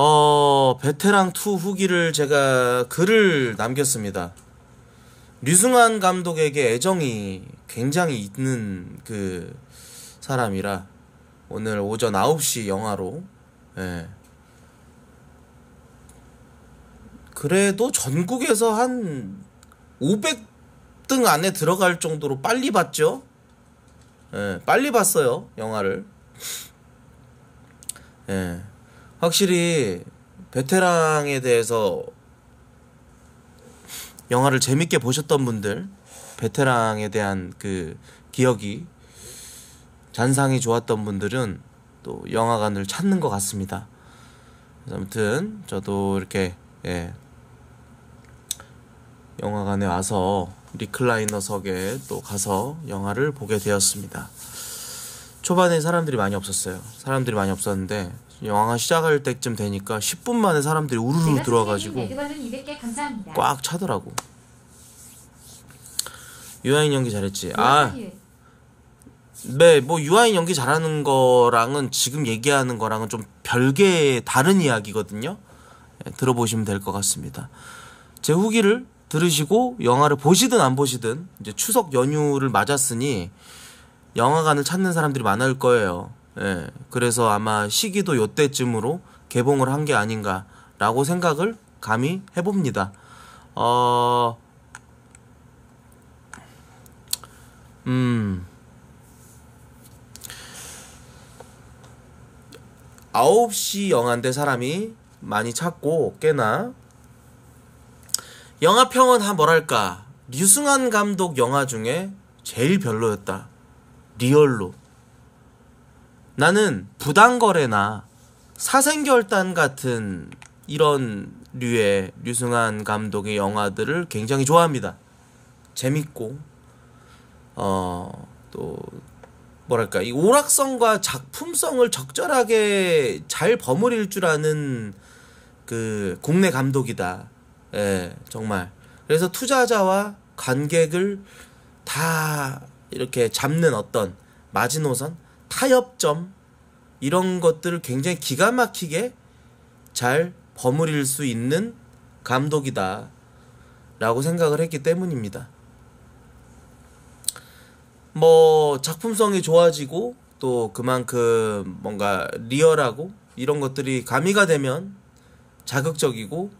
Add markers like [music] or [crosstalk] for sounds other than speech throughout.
어, 베테랑 2 후기를 제가 글을 남겼습니다. 류승환 감독에게 애정이 굉장히 있는 그 사람이라 오늘 오전 9시 영화로 예. 그래도 전국에서 한 500등 안에 들어갈 정도로 빨리 봤죠. 예, 빨리 봤어요 영화를. [laughs] 예. 확실히 베테랑에 대해서 영화를 재밌게 보셨던 분들 베테랑에 대한 그 기억이 잔상이 좋았던 분들은 또 영화관을 찾는 것 같습니다. 아무튼 저도 이렇게 예, 영화관에 와서 리클라이너석에 또 가서 영화를 보게 되었습니다. 초반에 사람들이 많이 없었어요. 사람들이 많이 없었는데 영화 가 시작할 때쯤 되니까 10분 만에 사람들이 우르르 들어와가지고 꽉 차더라고. 유아인 연기 잘했지. 아, 네, 뭐 유아인 연기 잘하는 거랑은 지금 얘기하는 거랑은 좀 별개의 다른 이야기거든요. 네, 들어보시면 될 것 같습니다. 제 후기를 들으시고 영화를 보시든 안 보시든 이제 추석 연휴를 맞았으니 영화관을 찾는 사람들이 많을 거예요. 예, 그래서 아마 시기도 요때쯤으로 개봉을 한 게 아닌가라고 생각을 감히 해봅니다. 어, 음, 아홉 시 영화인데 사람이 많이 찾고 꽤나 영화 평은 한 뭐랄까 류승환 감독 영화 중에 제일 별로였다. 리얼로. 나는 부당거래나 사생결단 같은 이런 류의 류승환 감독의 영화들을 굉장히 좋아합니다. 재밌고 어 또 뭐랄까 이 오락성과 작품성을 적절하게 잘 버무릴 줄 아는 그 국내 감독이다. 예, 정말. 그래서 투자자와 관객을 다 이렇게 잡는 어떤 마지노선 타협점 이런 것들을 굉장히 기가 막히게 잘 버무릴 수 있는 감독이다 라고 생각을 했기 때문입니다. 뭐 작품성이 좋아지고 또 그만큼 뭔가 리얼하고 이런 것들이 가미가 되면 자극적이고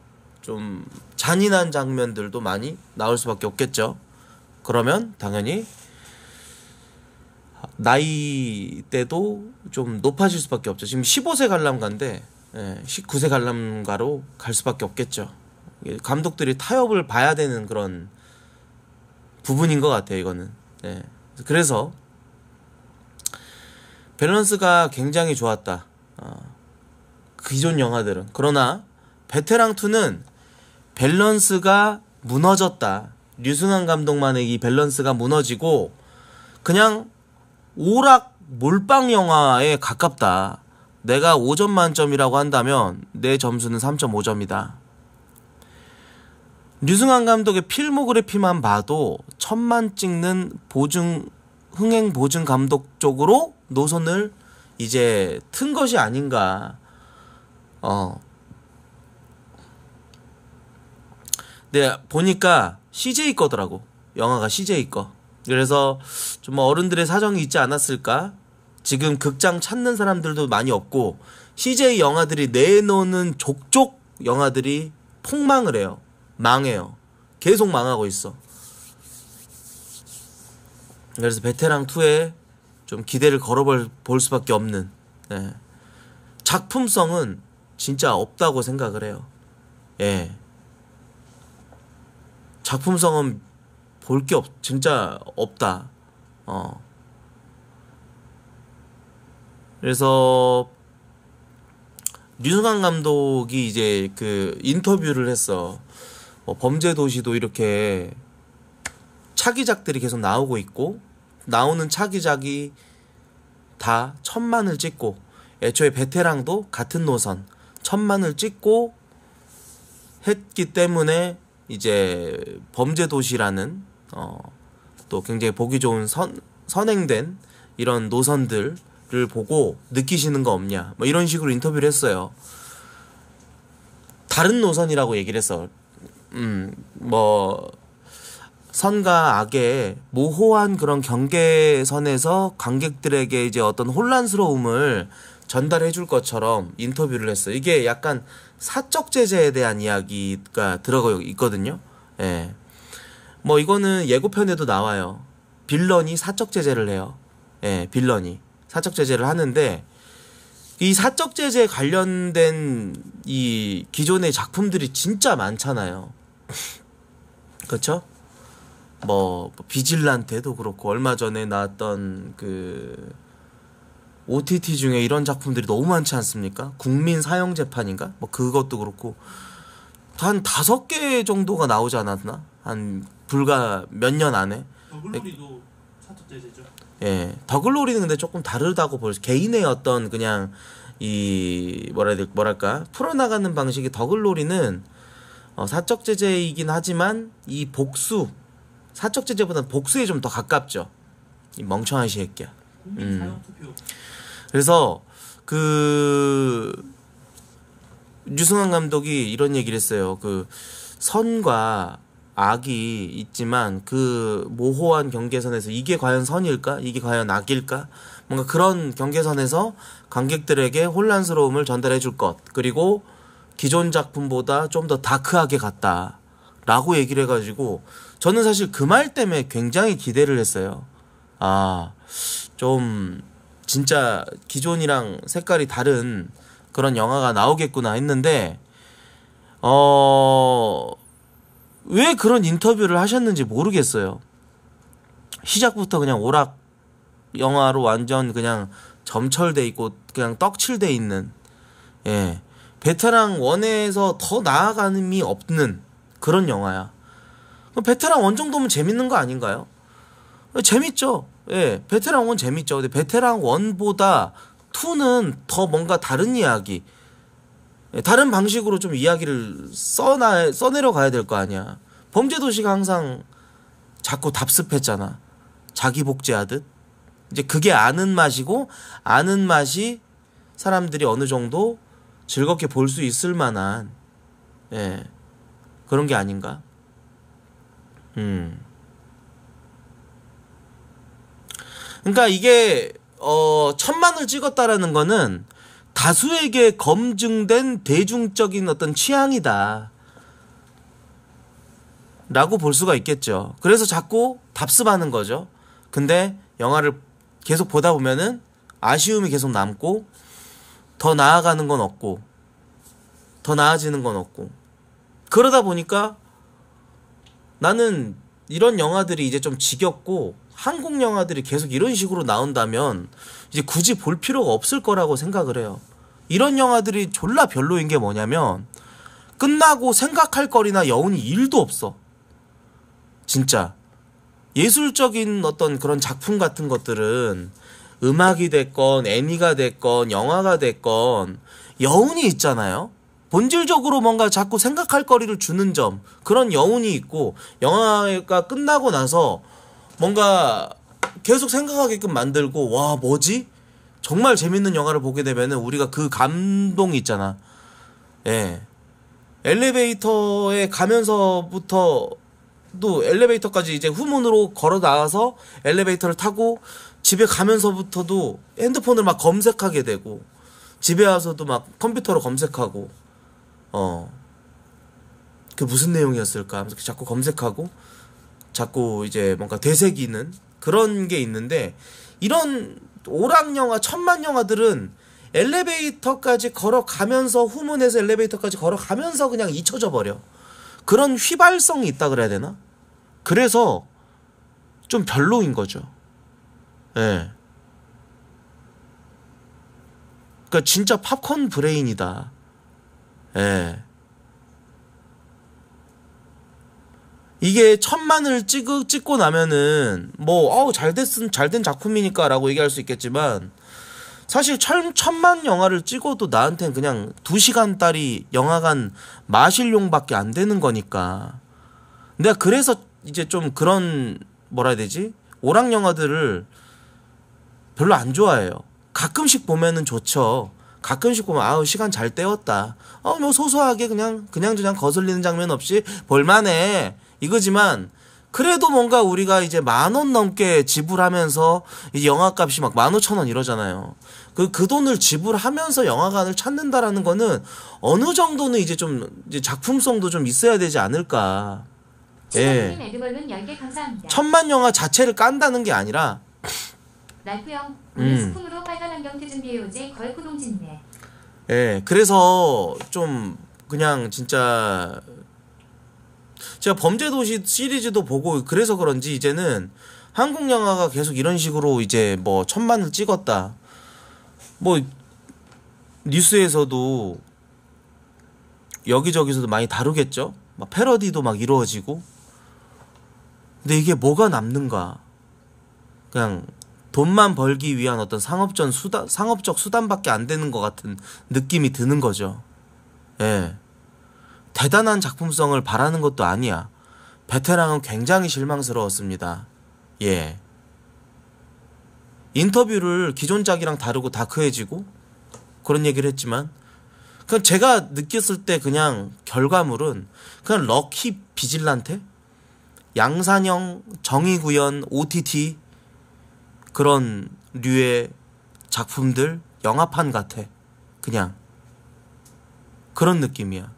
좀 잔인한 장면들도 많이 나올 수밖에 없겠죠. 그러면 당연히 나이 때도 좀 높아질 수밖에 없죠. 지금 15세 관람가인데 19세 예, 관람가로 갈 수밖에 없겠죠. 감독들이 타협을 봐야 되는 그런 부분인 것 같아요. 이거는. 예. 그래서 밸런스가 굉장히 좋았다. 어, 기존 영화들은 그러나 베테랑 2는 밸런스가 무너졌다. 류승환 감독만의 이 밸런스가 무너지고 그냥 오락 몰빵 영화에 가깝다. 내가 5점 만점이라고 한다면 내 점수는 3.5점이다. 류승환 감독의 필모그래피만 봐도 천만 찍는 보증 흥행 보증 감독 쪽으로 노선을 이제 튼 것이 아닌가. 어. 근데 네, 보니까 CJ 거더라고. 영화가 CJ 거. 그래서 좀 뭐 어른들의 사정이 있지 않았을까? 지금 극장 찾는 사람들도 많이 없고 CJ 영화들이 내놓는 족족 영화들이 폭망을 해요. 망해요. 계속 망하고 있어. 그래서 베테랑 2에 좀 기대를 걸어볼 볼 수밖에 없는 예. 작품성은 진짜 없다고 생각을 해요. 예. 작품성은 볼게 없, 진짜 없다. 어. 그래서 류승환 감독이 이제 그 인터뷰를 했어. 뭐 범죄도시도 이렇게 차기작들이 계속 나오고 있고 나오는 차기작이 다 천만을 찍고 애초에 베테랑도 같은 노선 천만을 찍고 했기 때문에 이제 범죄도시라는 어, 또 굉장히 보기 좋은 선, 선행된 이런 노선들을 보고 느끼시는 거 없냐 뭐 이런 식으로 인터뷰를 했어요. 다른 노선이라고 얘기를 했어. 음, 뭐 선과 악의 모호한 그런 경계선에서 관객들에게 이제 어떤 혼란스러움을 전달해 줄 것처럼 인터뷰를 했어요. 이게 약간 사적 제재에 대한 이야기가 들어가 있거든요. 예. 뭐 이거는 예고편에도 나와요. 빌런이 사적 제재를 해요. 예, 빌런이 사적 제재를 하는데 이 사적 제재 관련된 이 기존의 작품들이 진짜 많잖아요. [laughs] 그렇죠? 뭐 비질란테도 그렇고 얼마 전에 나왔던 그 OTT 중에 이런 작품들이 너무 많지 않습니까? 국민 사형 재판인가? 뭐 그것도 그렇고 한 다섯 개 정도가 나오지 않았나? 한 불과 몇 년 안에 더글로리도 차트 제죠 예, 더글로리는 근데 조금 다르다고 볼 수. 개인의 어떤 그냥 이 뭐라 해야 될 뭐랄까 풀어나가는 방식이 더글로리는 어, 사적 제재이긴 하지만 이 복수 사적 제재보다는 복수에 좀 더 가깝죠. 이 멍청한 시애끼야. 음. 그래서 그 유승환 감독이 이런 얘기를 했어요. 그 선과 악이 있지만 그 모호한 경계선에서 이게 과연 선일까? 이게 과연 악일까? 뭔가 그런 경계선에서 관객들에게 혼란스러움을 전달해 줄 것. 그리고 기존 작품보다 좀 더 다크하게 갔다. 라고 얘기를 해가지고 저는 사실 그 말 때문에 굉장히 기대를 했어요. 아, 좀 진짜 기존이랑 색깔이 다른 그런 영화가 나오겠구나 했는데 어, 왜 그런 인터뷰를 하셨는지 모르겠어요. 시작부터 그냥 오락 영화로 완전 그냥 점철돼 있고 그냥 떡칠돼 있는 예 베테랑 원에서 더나아가는이 없는 그런 영화야. 베테랑 원 정도면 재밌는 거 아닌가요? 재밌죠. 예, 베테랑 원 재밌죠. 근데 베테랑 원보다 투는더 뭔가 다른 이야기. 예, 다른 방식으로 좀 이야기를 써나 써내려 가야 될 거 아니야. 범죄 도시가 항상 자꾸 답습했잖아. 자기 복제하듯. 이제 그게 아는 맛이고 아는 맛이 사람들이 어느 정도 즐겁게 볼 수 있을 만한 예. 그런 게 아닌가? 음. 그러니까 이게 어 천만을 찍었다라는 거는 다수에게 검증된 대중적인 어떤 취향이다. 라고 볼 수가 있겠죠. 그래서 자꾸 답습하는 거죠. 근데 영화를 계속 보다 보면은 아쉬움이 계속 남고 더 나아가는 건 없고 더 나아지는 건 없고 그러다 보니까 나는 이런 영화들이 이제 좀 지겹고 한국 영화들이 계속 이런 식으로 나온다면 이제 굳이 볼 필요가 없을 거라고 생각을 해요. 이런 영화들이 졸라 별로인 게 뭐냐면 끝나고 생각할 거리나 여운이 1도 없어. 진짜 예술적인 어떤 그런 작품 같은 것들은 음악이 됐건 애니가 됐건 영화가 됐건 여운이 있잖아요. 본질적으로 뭔가 자꾸 생각할 거리를 주는 점 그런 여운이 있고 영화가 끝나고 나서 뭔가 계속 생각하게끔 만들고 와 뭐지? 정말 재밌는 영화를 보게 되면은 우리가 그 감동이 있잖아. 예. 엘리베이터에 가면서부터 또 엘리베이터까지 이제 후문으로 걸어 나와서 엘리베이터를 타고 집에 가면서부터도 핸드폰을 막 검색하게 되고 집에 와서도 막 컴퓨터로 검색하고 어. 그 무슨 내용이었을까 하면서 자꾸 검색하고 자꾸 이제 뭔가 되새기는 그런 게 있는데 이런 오락 영화, 천만 영화들은 엘리베이터까지 걸어가면서 후문에서 엘리베이터까지 걸어가면서 그냥 잊혀져 버려. 그런 휘발성이 있다 그래야 되나? 그래서 좀 별로인 거죠. 예. 네. 그니까 진짜 팝콘 브레인이다. 예. 네. 이게 천만을 찍 찍고 나면은 뭐 어우 잘됐음 잘된 작품이니까라고 얘기할 수 있겠지만 사실 천, 천만 영화를 찍어도 나한테는 그냥 두 시간 딸이 영화관 마실용밖에 안 되는 거니까 내가 그래서 이제 좀 그런 뭐라 해야 되지 오락 영화들을 별로 안 좋아해요. 가끔씩 보면은 좋죠. 가끔씩 보면 아우 시간 잘 때웠다. 어뭐 소소하게 그냥 그냥 그냥 거슬리는 장면 없이 볼만해. 이거지만 그래도 뭔가 우리가 이제 만 원 넘게 지불하면서 영화값이 막 만 오천 원 이러잖아요. 그, 그 돈을 지불하면서 영화관을 찾는다라는 거는 어느 정도는 이제 좀 이제 작품성도 좀 있어야 되지 않을까. 예. 천만 영화 자체를 깐다는 게 아니라 음. 예, 그래서 좀 그냥 진짜 제가 범죄도시 시리즈도 보고 그래서 그런지 이제는 한국 영화가 계속 이런 식으로 이제 뭐 천만을 찍었다. 뭐 뉴스에서도 여기저기서도 많이 다루겠죠. 막 패러디도 막 이루어지고. 근데 이게 뭐가 남는가? 그냥 돈만 벌기 위한 어떤 상업적 수단, 상업적 수단밖에 안 되는 것 같은 느낌이 드는 거죠. 예. 대단한 작품성을 바라는 것도 아니야. 베테랑은 굉장히 실망스러웠습니다. 예. 인터뷰를 기존작이랑 다르고 다크해지고 그런 얘기를 했지만 그냥 제가 느꼈을 때 그냥 결과물은 그냥 럭키 비질란테 양산형 정의구현 OTT 그런 류의 작품들 영화판 같아 그냥 그런 느낌이야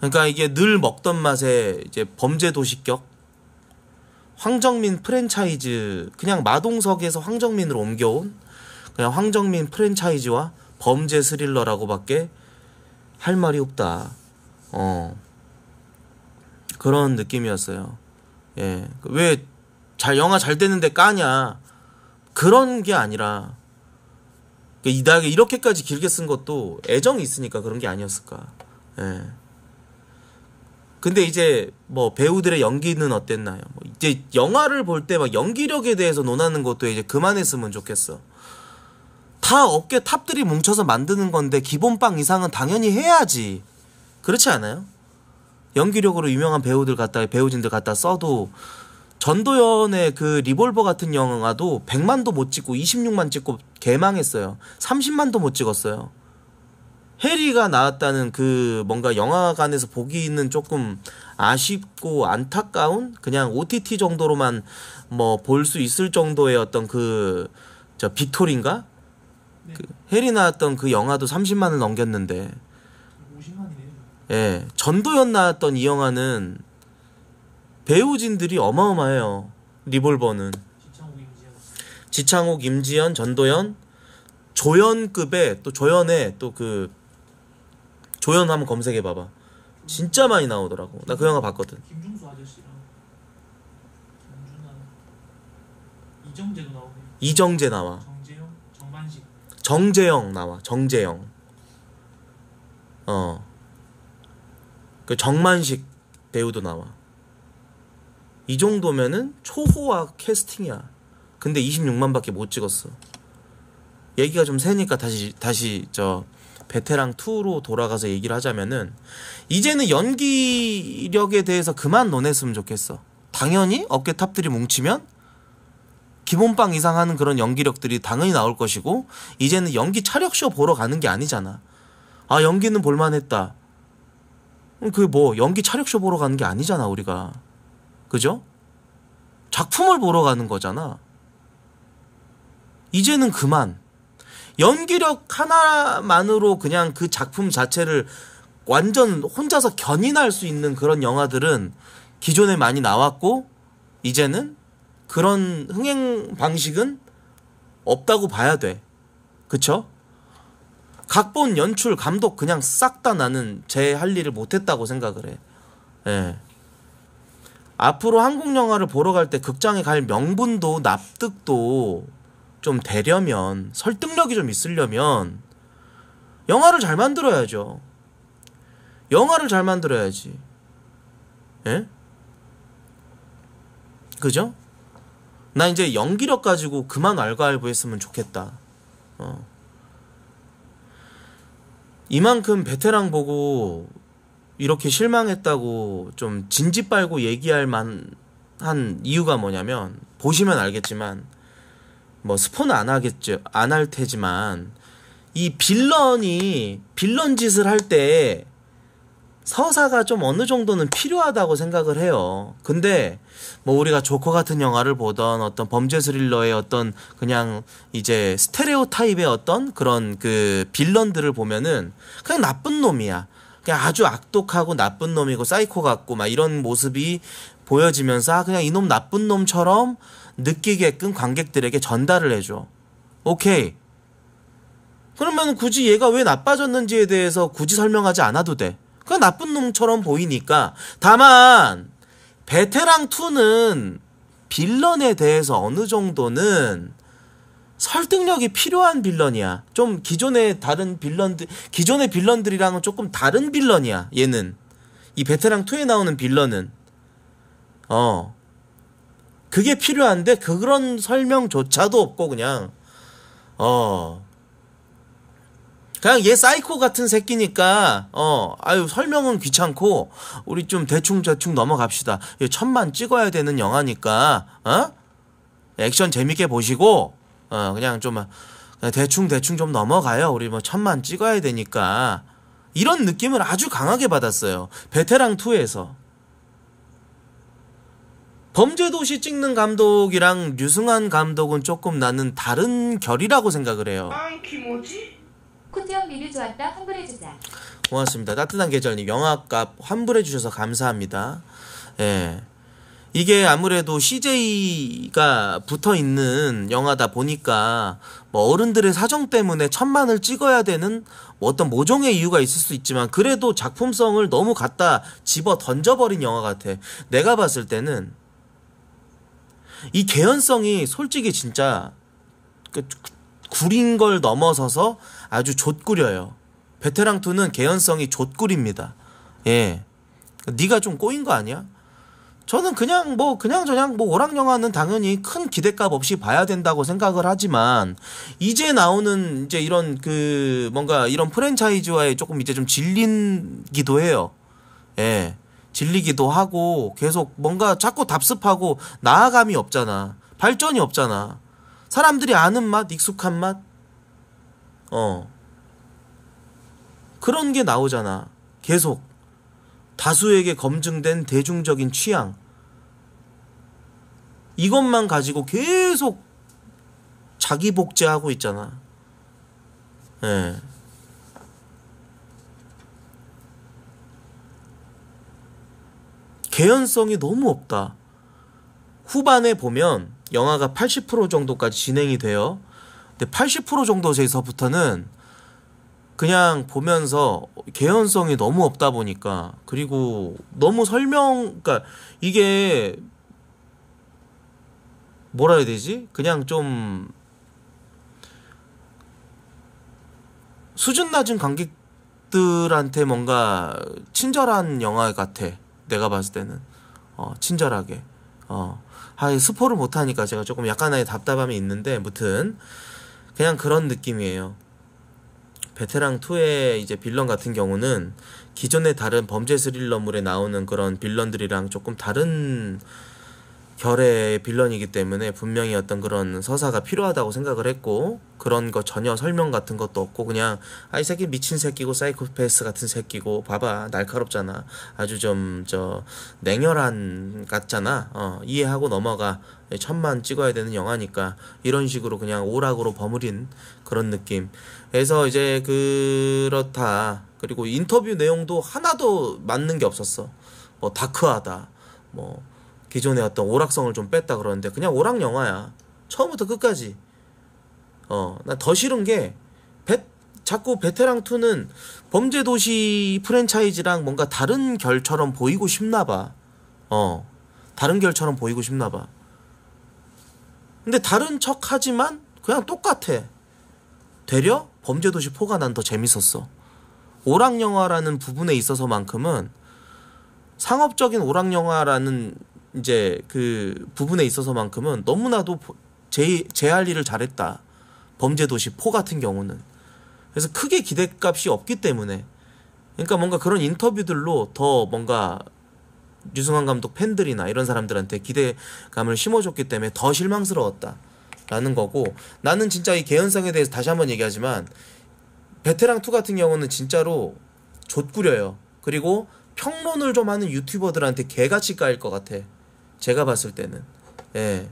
그러니까 이게 늘 먹던 맛에 이제 범죄 도시격 황정민 프랜차이즈 그냥 마동석에서 황정민으로 옮겨온 그냥 황정민 프랜차이즈와 범죄 스릴러라고밖에 할 말이 없다. 어. 그런 느낌이었어요. 예. 왜 잘 영화 잘 되는데 까냐? 그런 게 아니라 그 이닥 이렇게까지 길게 쓴 것도 애정이 있으니까 그런 게 아니었을까. 예. 근데 이제 뭐 배우들의 연기는 어땠나요? 뭐 이제 영화를 볼 때 막 연기력에 대해서 논하는 것도 이제 그만했으면 좋겠어. 다 업계 탑들이 뭉쳐서 만드는 건데 기본빵 이상은 당연히 해야지. 그렇지 않아요? 연기력으로 유명한 배우들 갖다 배우진들 갖다 써도 전도연의 그 리볼버 같은 영화도 100만도 못 찍고 26만 찍고 개망했어요. 30만도 못 찍었어요. 해리가 나왔다는 그 뭔가 영화관에서 보기는 있 조금 아쉽고 안타까운 그냥 OTT 정도로만 뭐 볼 수 있을 정도의 어떤 그저 빅토리인가? 네. 그 해리 나왔던 그 영화도 30만을 넘겼는데 50만이네요. 예. 전도연 나왔던 이 영화는 배우진들이 어마어마해요. 리볼버는 지창욱, 임지연, 전도연 조연급에또조연에또그 조연 한번 검색해 봐봐. 진짜 많이 나오더라고. 나 그 영화 봤거든. 김중수 아저씨랑 김준하 이정재나 이정재 나와. 정재영, 정만식. 정재영 나와. 정재영. 어. 그 정만식 배우도 나와. 이 정도면은 초호화 캐스팅이야. 근데 26만밖에 못 찍었어. 얘기가 좀 새니까 다시 다시 저 베테랑 2로 돌아가서 얘기를 하자면은 이제는 연기력에 대해서 그만 논했으면 좋겠어. 당연히 어깨 탑들이 뭉치면 기본빵 이상 하는 그런 연기력들이 당연히 나올 것이고 이제는 연기 차력쇼 보러 가는 게 아니잖아. 아 연기는 볼만했다. 음, 그뭐 연기 차력쇼 보러 가는 게 아니잖아 우리가. 그죠? 작품을 보러 가는 거잖아. 이제는 그만. 연기력 하나만으로 그냥 그 작품 자체를 완전 혼자서 견인할 수 있는 그런 영화들은 기존에 많이 나왔고 이제는 그런 흥행 방식은 없다고 봐야 돼. 그쵸? 각본, 연출, 감독 그냥 싹 다 나는 제 할 일을 못했다고 생각을 해. 예. 앞으로 한국 영화를 보러 갈 때 극장에 갈 명분도 납득도 좀 되려면 설득력이 좀 있으려면 영화를 잘 만들어야죠. 영화를 잘 만들어야지. 예? 그죠? 나 이제 연기력 가지고 그만 알과알부 했으면 좋겠다. 어. 이만큼 베테랑 보고 이렇게 실망했다고 좀 진지 빨고 얘기할 만한 이유가 뭐냐면 보시면 알겠지만 뭐 스폰 안 하겠죠. 안 할 테지만 이 빌런이 빌런 짓을 할 때 서사가 좀 어느 정도는 필요하다고 생각을 해요. 근데 뭐 우리가 조커 같은 영화를 보던 어떤 범죄 스릴러의 어떤 그냥 이제 스테레오 타입의 어떤 그런 그 빌런들을 보면은 그냥 나쁜 놈이야. 그냥 아주 악독하고 나쁜 놈이고 사이코 같고 막 이런 모습이 보여지면서 아, 그냥 이놈 나쁜 놈처럼 느끼게끔 관객들에게 전달을 해줘. 오케이. 그러면 굳이 얘가 왜 나빠졌는지에 대해서 굳이 설명하지 않아도 돼. 그냥 나쁜 놈처럼 보이니까. 다만, 베테랑2는 빌런에 대해서 어느 정도는 설득력이 필요한 빌런이야. 좀 기존의 다른 빌런들, 기존의 빌런들이랑은 조금 다른 빌런이야, 얘는. 이 베테랑2에 나오는 빌런은. 어. 그게 필요한데 그런 설명조차도 없고 그냥 어 그냥 얘 사이코 같은 새끼니까 어 아유 설명은 귀찮고 우리 좀 대충 대충 넘어갑시다 얘 천만 찍어야 되는 영화니까 어 액션 재밌게 보시고 어 그냥 좀 그냥 대충 대충 좀 넘어가요 우리 뭐 천만 찍어야 되니까 이런 느낌을 아주 강하게 받았어요 베테랑 2에서 범죄도시 찍는 감독이랑 류승환 감독은 조금 나는 다른 결이라고 생각을 해요. 쿠티엄 리뷰 좋았다 환불해주자. 고맙습니다. 따뜻한 계절님 영화값 환불해주셔서 감사합니다. 예. 이게 아무래도 CJ가 붙어 있는 영화다 보니까 뭐 어른들의 사정 때문에 천만을 찍어야 되는 뭐 어떤 모종의 이유가 있을 수 있지만 그래도 작품성을 너무 갖다 집어 던져버린 영화 같아. 내가 봤을 때는 이 개연성이 솔직히 진짜 그 구린 걸 넘어서서 아주 좆구려요. 베테랑 2는 개연성이 좆구립니다. 예. 네가 좀 꼬인 거 아니야? 저는 그냥 뭐 그냥 저냥 뭐 오락 영화는 당연히 큰 기대값 없이 봐야 된다고 생각을 하지만 이제 나오는 이제 이런 그 뭔가 이런 프랜차이즈와의 조금 이제 좀 질린기도 해요. 예. 질리기도 하고 계속 뭔가 자꾸 답습하고 나아감이 없잖아. 발전이 없잖아. 사람들이 아는 맛, 익숙한 맛. 어. 그런 게 나오잖아. 계속. 다수에게 검증된 대중적인 취향. 이것만 가지고 계속 자기 복제하고 있잖아. 예. 개연성이 너무 없다. 후반에 보면 영화가 80% 정도까지 진행이 돼요. 근데 80% 정도에서부터는 그냥 보면서 개연성이 너무 없다 보니까 그리고 너무 설명 그러니까 이게 뭐라 해야 되지? 그냥 좀 수준 낮은 관객들한테 뭔가 친절한 영화 같아. 내가 봤을 때는 어, 친절하게 어, 아, 스포를 못하니까 제가 조금 약간의 답답함이 있는데 무튼 그냥 그런 느낌이에요. 베테랑 2의 이제 빌런 같은 경우는 기존의 다른 범죄 스릴러물에 나오는 그런 빌런들이랑 조금 다른 결의 빌런이기 때문에 분명히 어떤 그런 서사가 필요하다고 생각을 했고 그런 거 전혀 설명 같은 것도 없고 그냥 아이 새끼 미친 새끼고 사이코패스 같은 새끼고 봐봐 날카롭잖아 아주 좀 저 냉혈한 같잖아 어 이해하고 넘어가 천만 찍어야 되는 영화니까 이런 식으로 그냥 오락으로 버무린 그런 느낌 그래서 이제 그렇다 그리고 인터뷰 내용도 하나도 맞는 게 없었어 뭐 다크하다 뭐 기존의 어떤 오락성을 좀 뺐다 그러는데 그냥 오락 영화야. 처음부터 끝까지. 어, 나 더 싫은 게 배, 자꾸 베테랑 2는 범죄 도시 프랜차이즈랑 뭔가 다른 결처럼 보이고 싶나 봐. 어. 다른 결처럼 보이고 싶나 봐. 근데 다른 척 하지만 그냥 똑같아. 되려 범죄 도시 4가 난 더 재밌었어. 오락 영화라는 부분에 있어서만큼은 상업적인 오락 영화라는 이제 그 부분에 있어서만큼은 너무나도 제, 제할 일을 잘했다. 범죄도시 4 같은 경우는. 그래서 크게 기대값이 없기 때문에. 그러니까 뭔가 그런 인터뷰들로 더 뭔가 유승환 감독 팬들이나 이런 사람들한테 기대감을 심어줬기 때문에 더 실망스러웠다. 라는 거고 나는 진짜 이 개연성에 대해서 다시 한번 얘기하지만 베테랑 2 같은 경우는 진짜로 좆구려요. 그리고 평론을 좀 하는 유튜버들한테 개같이 까일 것 같아. 제가 봤을 때는 예.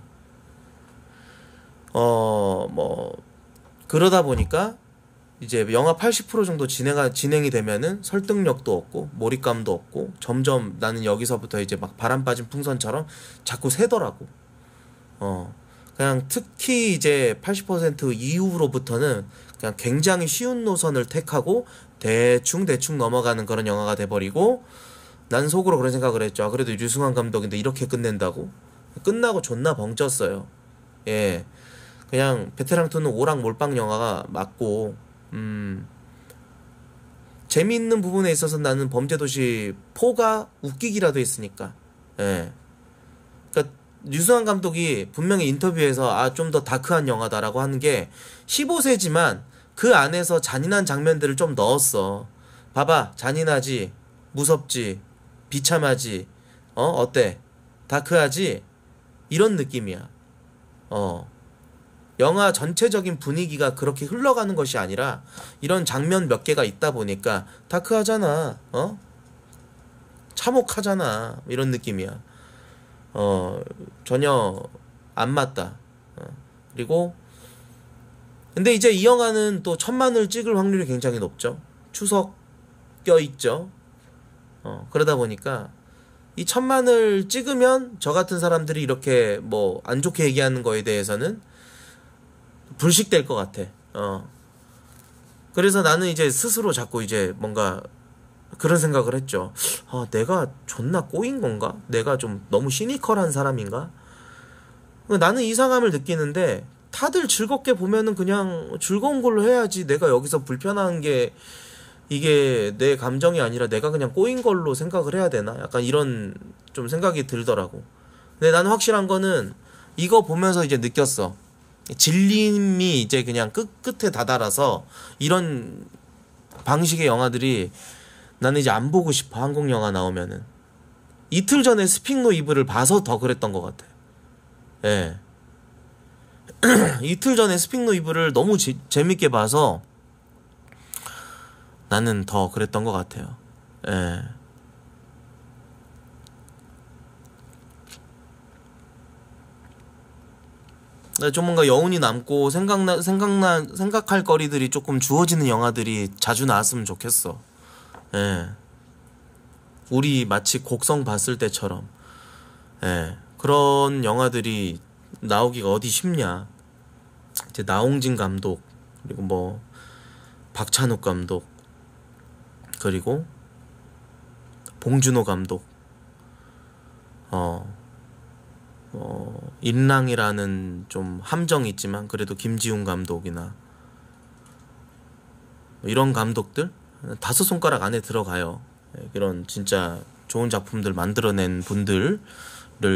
어, 뭐 그러다 보니까 이제 영화 80% 정도 진행 진행이 되면은 설득력도 없고 몰입감도 없고 점점 나는 여기서부터 이제 막 바람 빠진 풍선처럼 자꾸 새더라고. 어. 그냥 특히 이제 80% 이후로부터는 그냥 굉장히 쉬운 노선을 택하고 대충 대충 넘어가는 그런 영화가 돼 버리고 난 속으로 그런 생각을 했죠. 아, 그래도 유승환 감독인데 이렇게 끝낸다고? 끝나고 존나 벙쪘어요. 예. 그냥 베테랑 투는 오락 몰빵 영화가 맞고 음 재미있는 부분에 있어서 나는 범죄도시 4가 웃기기라도 했으니까. 예. 그러니까 유승환 감독이 분명히 인터뷰에서 아 좀 더 다크한 영화다라고 하는 게 15세지만 그 안에서 잔인한 장면들을 좀 넣었어. 봐봐 잔인하지 무섭지 비참하지, 어, 어때? 다크하지? 이런 느낌이야. 어. 영화 전체적인 분위기가 그렇게 흘러가는 것이 아니라 이런 장면 몇 개가 있다 보니까 다크하잖아. 어? 참혹하잖아. 이런 느낌이야. 어, 전혀 안 맞다. 어, 그리고 근데 이제 이 영화는 또 천만을 찍을 확률이 굉장히 높죠. 추석 껴 있죠. 어, 그러다 보니까 이 천만을 찍으면 저 같은 사람들이 이렇게 뭐 안 좋게 얘기하는 거에 대해서는 불식될 것 같아. 어. 그래서 나는 이제 스스로 자꾸 이제 뭔가 그런 생각을 했죠. 아, 내가 존나 꼬인 건가? 내가 좀 너무 시니컬한 사람인가? 나는 이상함을 느끼는데 다들 즐겁게 보면은 그냥 즐거운 걸로 해야지 내가 여기서 불편한 게 이게 내 감정이 아니라 내가 그냥 꼬인 걸로 생각을 해야 되나? 약간 이런 좀 생각이 들더라고. 근데 나는 확실한 거는 이거 보면서 이제 느꼈어. 진림이 이제 그냥 끝, 끝에 다다라서 이런 방식의 영화들이 나는 이제 안 보고 싶어. 한국 영화 나오면은. 이틀 전에 스핑노 이브를 봐서 더 그랬던 것 같아. 예. [clears throat] 이틀 전에 스핑노 이브를 너무 지, 재밌게 봐서 나는 더 그랬던 것 같아요. 예. 네, 좀 뭔가 여운이 남고 생각나 생각나 생각할 거리들이 조금 주어지는 영화들이 자주 나왔으면 좋겠어. 예. 우리 마치 곡성 봤을 때처럼 예. 그런 영화들이 나오기가 어디 쉽냐. 이제 나홍진 감독 그리고 뭐 박찬욱 감독 그리고 봉준호 감독 어, 어 인랑이라는 좀 함정이 있지만 그래도 김지훈 감독이나 뭐 이런 감독들 다섯 손가락 안에 들어가요. 이런 예, 진짜 좋은 작품들 만들어낸 분들을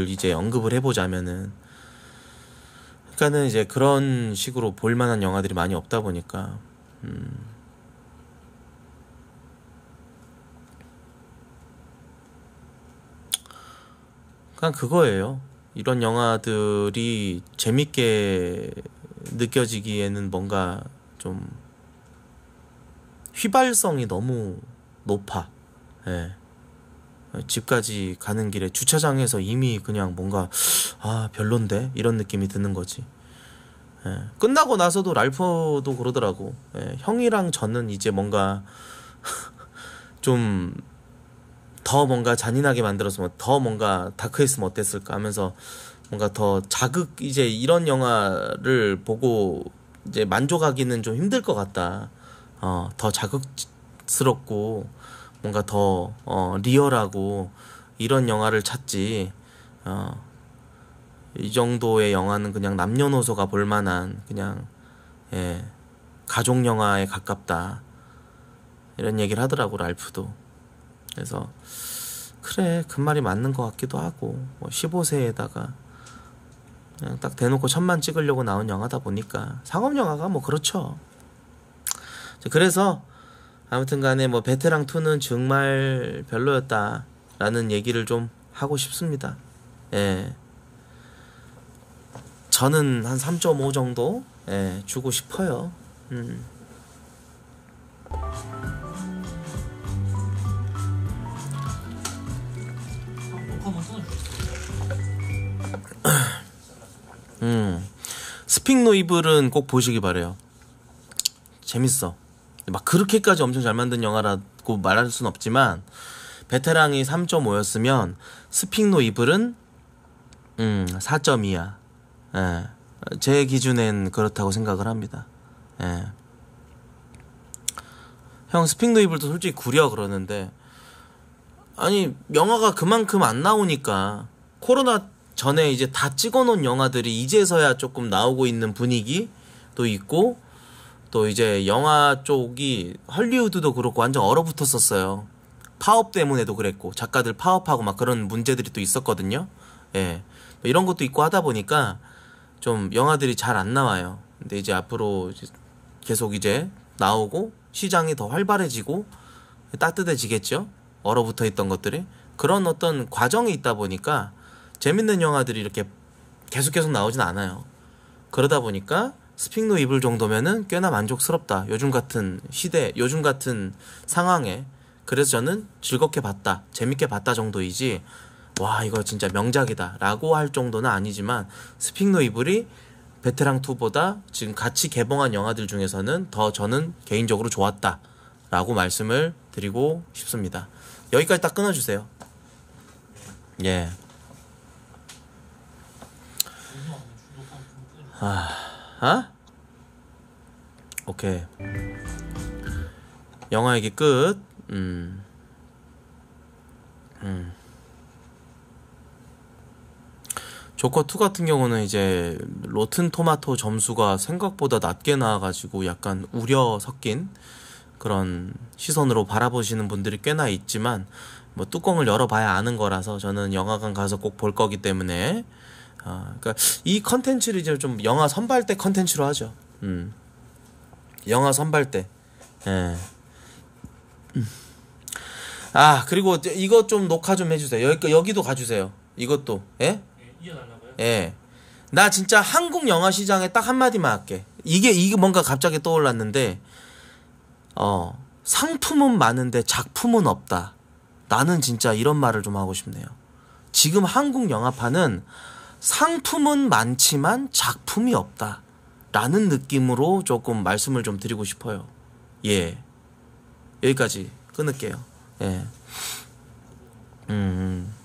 이제 언급을 해보자면은 그러니까는 이제 그런 식으로 볼만한 영화들이 많이 없다 보니까 음 그냥 그거예요. 이런 영화들이 재밌게 느껴지기에는 뭔가 좀 휘발성이 너무 높아. 예. 집까지 가는 길에 주차장에서 이미 그냥 뭔가 아 별론데 이런 느낌이 드는 거지. 예. 끝나고 나서도 랄퍼도 그러더라고. 예. 형이랑 저는 이제 뭔가 [laughs] 좀더 뭔가 잔인하게 만들었으면 더 뭔가 다크했으면 어땠을까 하면서 뭔가 더 자극 이제 이런 영화를 보고 이제 만족하기는 좀 힘들 것 같다. 어, 더 자극스럽고 뭔가 더 어, 리얼하고 이런 영화를 찾지. 어, 이 정도의 영화는 그냥 남녀노소가 볼 만한 그냥 예, 가족 영화에 가깝다. 이런 얘기를 하더라고 랄프도. 그래서 그래 그 말이 맞는 것 같기도 하고 뭐 15세에다가 그냥 딱 대놓고 천만 찍으려고 나온 영화다 보니까 상업 영화가 뭐 그렇죠. 그래서 아무튼간에 뭐 베테랑 2는 정말 별로였다라는 얘기를 좀 하고 싶습니다. 예. 저는 한 3.5 정도 예, 주고 싶어요. 음. 음. 스핑노이블은 꼭 보시기 바래요. 재밌어. 막 그렇게까지 엄청 잘 만든 영화라고 말할 순 없지만 베테랑이 3.5였으면 스핑노이블은 음 4.2야. 예. 제 기준엔 그렇다고 생각을 합니다. 예. 형 스핑노이블도 솔직히 구려 그러는데 아니 영화가 그만큼 안 나오니까 코로나 전에 이제 다 찍어놓은 영화들이 이제서야 조금 나오고 있는 분위기도 있고 또 이제 영화 쪽이 헐리우드도 그렇고 완전 얼어붙었었어요. 파업 때문에도 그랬고 작가들 파업하고 막 그런 문제들이 또 있었거든요. 예. 뭐 이런 것도 있고 하다 보니까 좀 영화들이 잘 안 나와요. 근데 이제 앞으로 이제 계속 이제 나오고 시장이 더 활발해지고 따뜻해지겠죠. 얼어붙어 있던 것들이 그런 어떤 과정이 있다 보니까 재밌는 영화들이 이렇게 계속 계속 나오진 않아요. 그러다 보니까 스핑노 이을 정도면은 꽤나 만족스럽다. 요즘 같은 시대, 요즘 같은 상황에. 그래서 저는 즐겁게 봤다. 재밌게 봤다 정도이지, 와, 이거 진짜 명작이다. 라고 할 정도는 아니지만, 스핑노 이블이 베테랑2보다 지금 같이 개봉한 영화들 중에서는 더 저는 개인적으로 좋았다. 라고 말씀을 드리고 싶습니다. 여기까지 딱 끊어주세요. 예. 아, 아? 오케이. 영화 얘기 끝. 음. 음. 조커 2 같은 경우는 이제 로튼 토마토 점수가 생각보다 낮게 나와가지고 약간 우려 섞인 그런 시선으로 바라보시는 분들이 꽤나 있지만 뭐 뚜껑을 열어봐야 아는 거라서 저는 영화관 가서 꼭 볼 거기 때문에 아, 그러니까 이 컨텐츠를 이제 좀 영화 선발 때 컨텐츠로 하죠. 음. 영화 선발 때. 예. 아, 그리고 이거 좀 녹화 좀 해주세요. 여기, 여기도 가주세요. 이것도. 예? 네, 예. 나 진짜 한국 영화 시장에 딱 한마디만 할게. 이게, 이게 뭔가 갑자기 떠올랐는데, 어, 상품은 많은데 작품은 없다. 나는 진짜 이런 말을 좀 하고 싶네요. 지금 한국 영화판은 상품은 많지만 작품이 없다. 라는 느낌으로 조금 말씀을 좀 드리고 싶어요. 예. 여기까지 끊을게요. 예. 음. 음.